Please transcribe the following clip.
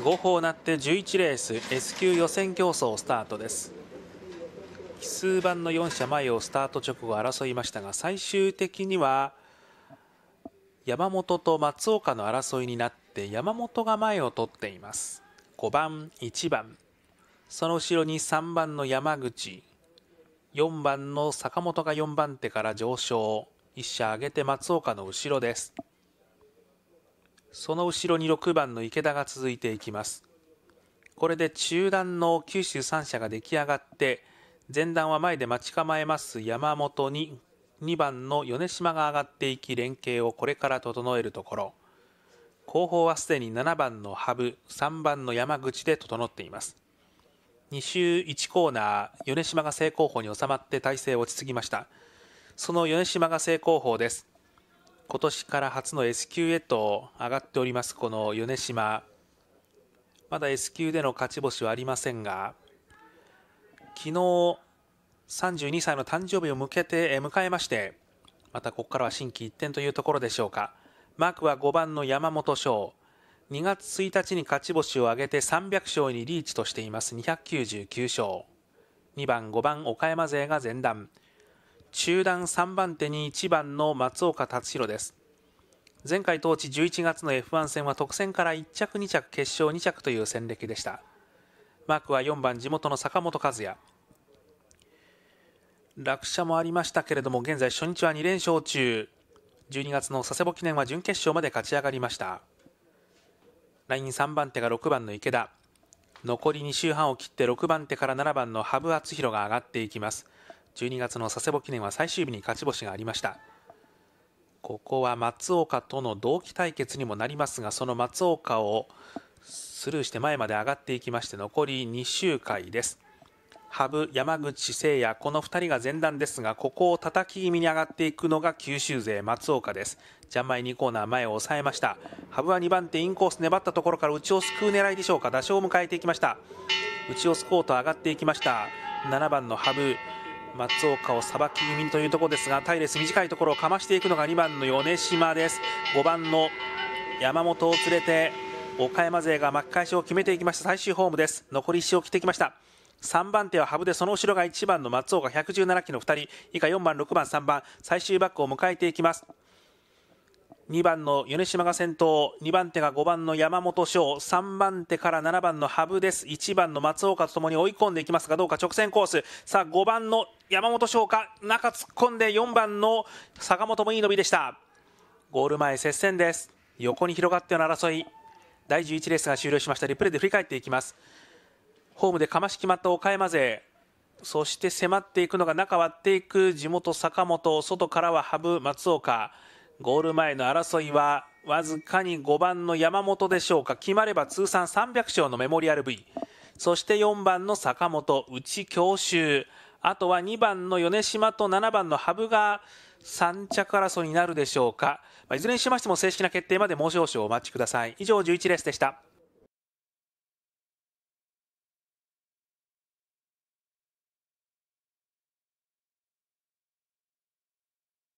号砲なって11レース S 級予選競争スタートです奇数番の4社前をスタート直後争いましたが最終的には山本と松岡の争いになって山本が前を取っています5番1番その後ろに3番の山口4番の坂本が4番手から上昇1社上げて松岡の後ろですその後ろに6番の池田が続いていきますこれで中段の九州3社が出来上がって前段は前で待ち構えます山本に2番の米島が上がっていき連携をこれから整えるところ後方はすでに7番のハブ、3番の山口で整っています2周1コーナー米島が正攻法に収まって体勢落ち着きましたその米島が正攻法です今年から初の S 級へと上がっておりますこの米島まだ S 級での勝ち星はありませんが昨日32歳の誕生日を向けて迎えましてまたここからは心機一転というところでしょうかマークは5番の山本翔2月1日に勝ち星を挙げて300勝にリーチとしています299勝2番5番岡山勢が前段中団3番手に1番の松岡達弘です前回当時11月の F1 戦は特選から1着2着決勝2着という戦歴でしたマークは4番地元の坂本和也落車もありましたけれども現在初日は2連勝中12月の佐世保記念は準決勝まで勝ち上がりましたライン3番手が6番の池田残り2周半を切って6番手から7番の羽生篤弘が上がっていきます12月の佐世保記念は最終日に勝ち星がありましたここは松岡との同期対決にもなりますがその松岡をスルーして前まで上がっていきまして残り2周回です羽生、山口誠也この2人が前段ですがここを叩き気味に上がっていくのが九州勢松岡ですジャンマイ2コーナー前を抑えました羽生は2番手インコース粘ったところから内をすくう狙いでしょうか打者を迎えていきました内をすこうと上がっていきました7番の羽生松岡をさばき気味というところですがタイ隊列短いところをかましていくのが2番の米島です5番の山本を連れて岡山勢が巻き返しを決めていきました最終ホームです残り1を切ってきました3番手はハブでその後ろが1番の松岡117期の2人以下4番6番3番最終バックを迎えていきます2番の米島が先頭2番手が5番の山本翔3番手から7番の羽生です1番の松岡とともに追い込んでいきますがどうか直線コースさあ5番の山本翔太中突っ込んで4番の坂本もいい伸びでしたゴール前接戦です横に広がったような争い第11レースが終了しましたリプレイで振り返っていきますホームでかまし決まった岡山勢そして迫っていくのが中割っていく地元坂本外からは羽生松岡ゴール前の争いはわずかに5番の山本でしょうか決まれば通算300勝のメモリアル V そして4番の坂本内強襲あとは2番の米島と7番の羽生が3着争いになるでしょうか、まあ、いずれにしましても正式な決定までもう少々お待ちください以上11レースでした